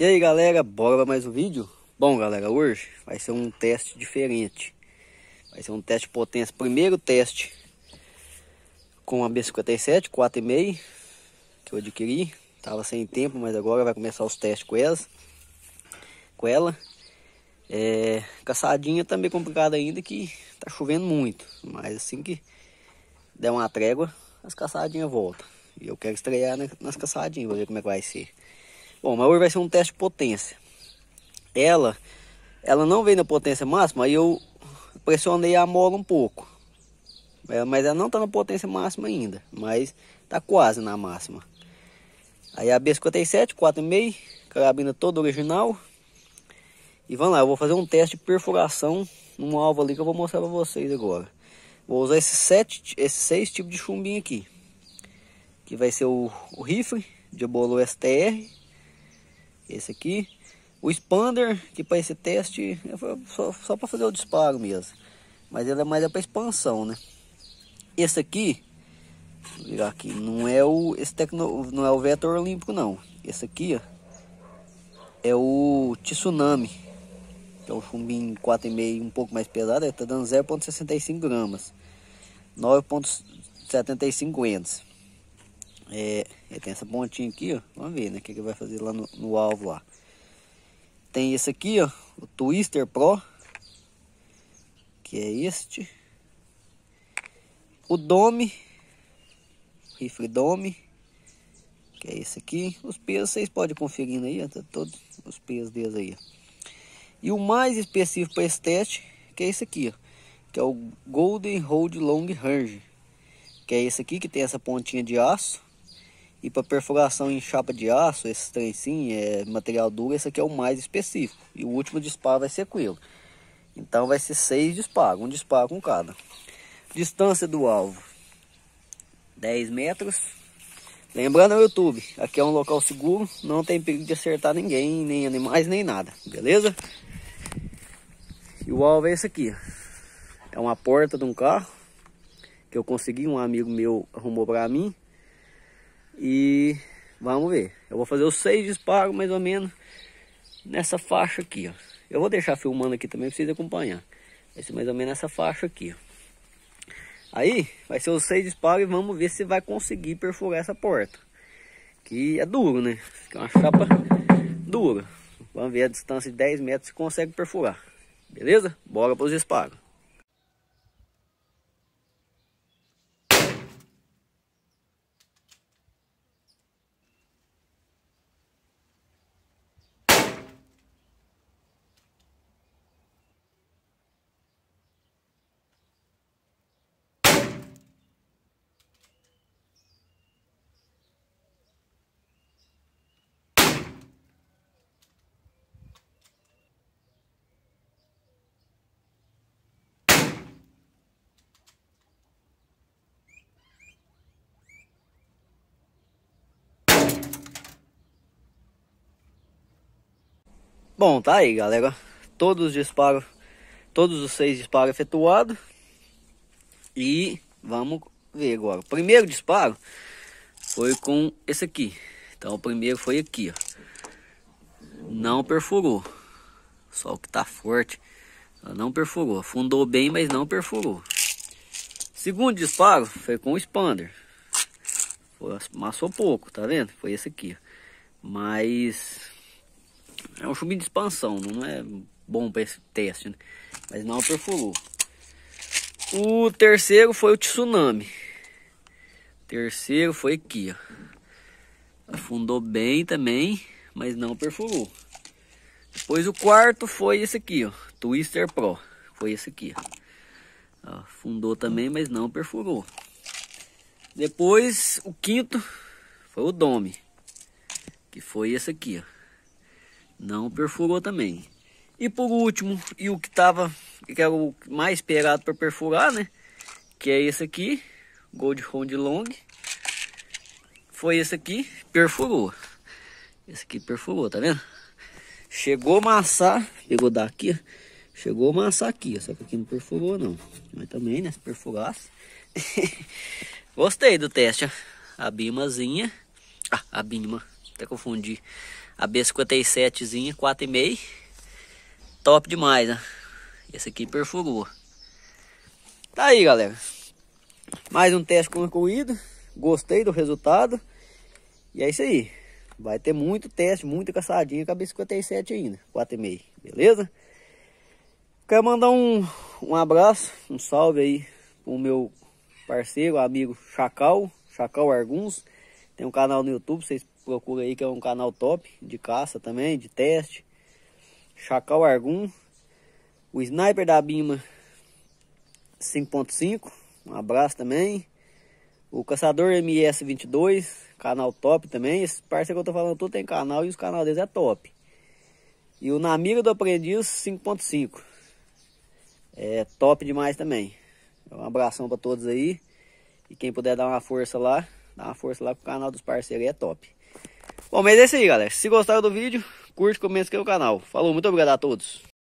E aí galera, bora para mais um vídeo? Bom galera, hoje vai ser um teste diferente Vai ser um teste de potência, primeiro teste Com a B57, 4,5 Que eu adquiri Tava sem tempo, mas agora vai começar os testes com ela Com ela é, Caçadinha tá meio complicada ainda que tá chovendo muito Mas assim que der uma trégua, as caçadinhas voltam E eu quero estrear né, nas caçadinhas, vou ver como é que vai ser Bom, mas hoje vai ser um teste de potência. Ela, ela não vem na potência máxima, aí eu pressionei a mola um pouco. É, mas ela não está na potência máxima ainda, mas está quase na máxima. Aí a B57, 4,5, carabina toda original. E vamos lá, eu vou fazer um teste de perfuração num alvo ali que eu vou mostrar para vocês agora. Vou usar esses, sete, esses seis tipos de chumbinho aqui. Que vai ser o, o rifle de bolo STR, esse aqui. O expander, que para esse teste, só, só para fazer o disparo mesmo. Mas ele é mais é para expansão, né? Esse aqui, vou virar aqui, não é o esse tecno, não é o vetor olímpico não. Esse aqui, ó, é o Tsunami, que é um chumbinho 4,5 um pouco mais pesado, está é, dando 0,65 gramas, 9,75 ends. É, ele é, tem essa pontinha aqui, ó. Vamos ver, né? O que, que vai fazer lá no, no alvo lá. Tem esse aqui, ó. O Twister Pro. Que é este. O Dome. Rifle Dome. Que é esse aqui. Os pesos vocês podem conferir aí, ó. Tá todos os pesos deles aí, ó. E o mais específico para esse teste, que é esse aqui, ó. Que é o Golden Road Long Range. Que é esse aqui, que tem essa pontinha de aço e para perfuração em chapa de aço, esse trem sim é material duro, esse aqui é o mais específico. E o último disparo vai ser com ele. Então vai ser seis disparos, um disparo com cada. Distância do alvo, 10 metros. Lembrando ao YouTube, aqui é um local seguro, não tem perigo de acertar ninguém, nem animais, nem nada, beleza? E o alvo é esse aqui, é uma porta de um carro, que eu consegui, um amigo meu arrumou para mim. E vamos ver. Eu vou fazer os seis disparos mais ou menos nessa faixa aqui, ó. Eu vou deixar filmando aqui também para vocês acompanhar. Vai ser mais ou menos nessa faixa aqui, ó. Aí vai ser os seis disparos e vamos ver se vai conseguir perfurar essa porta. Que é duro, né? Que é uma chapa dura. Vamos ver a distância de 10 metros se consegue perfurar. Beleza? Bora para os disparos. Bom, tá aí galera, todos os disparos, todos os seis disparos efetuados e vamos ver agora. O primeiro disparo foi com esse aqui, então o primeiro foi aqui, ó. não perfurou, só o que tá forte, Ela não perfurou, afundou bem, mas não perfurou. Segundo disparo foi com o expander, foi, massou pouco, tá vendo? Foi esse aqui, ó. mas é um chumbinho de expansão, não é bom para esse teste, né? mas não perfurou. O terceiro foi o tsunami. Terceiro foi aqui, ó. Afundou bem também, mas não perfurou. Depois o quarto foi esse aqui, ó. Twister Pro. Foi esse aqui, ó. Afundou também, mas não perfurou. Depois o quinto foi o Dome. Que foi esse aqui, ó não perfurou também. E por último, e o que estava, que era é o mais esperado para perfurar, né? Que é esse aqui, Gold Round Long. Foi esse aqui, perfurou. Esse aqui perfurou, tá vendo? Chegou a maçar, pegou daqui, chegou a maçar aqui, só que aqui não perfurou não. Mas também, né, se perfurasse. Gostei do teste, a bimazinha, ah, a bima até confundi. A B57zinha, 4,5. Top demais, né? Esse aqui perfurou. Tá aí, galera. Mais um teste concluído. Gostei do resultado. E é isso aí. Vai ter muito teste, muita caçadinha com a B57 ainda. 4,5. Beleza? Quero mandar um, um abraço, um salve aí pro meu parceiro, amigo Chacal, Chacal Arguns. Tem um canal no YouTube, vocês procura aí que é um canal top de caça também, de teste. Chacal Argum, o Sniper da Bima 5.5, um abraço também. O Caçador MS22, canal top também. Esse parceiro que eu tô falando, tudo tem canal e os canal deles é top. E o Namiga do Aprendiz 5.5. É top demais também. Um abração para todos aí. E quem puder dar uma força lá, dá uma força lá pro canal dos parceiros é top. Bom, mas é isso aí, galera. Se gostaram do vídeo, curte, comenta, aqui no canal. Falou, muito obrigado a todos.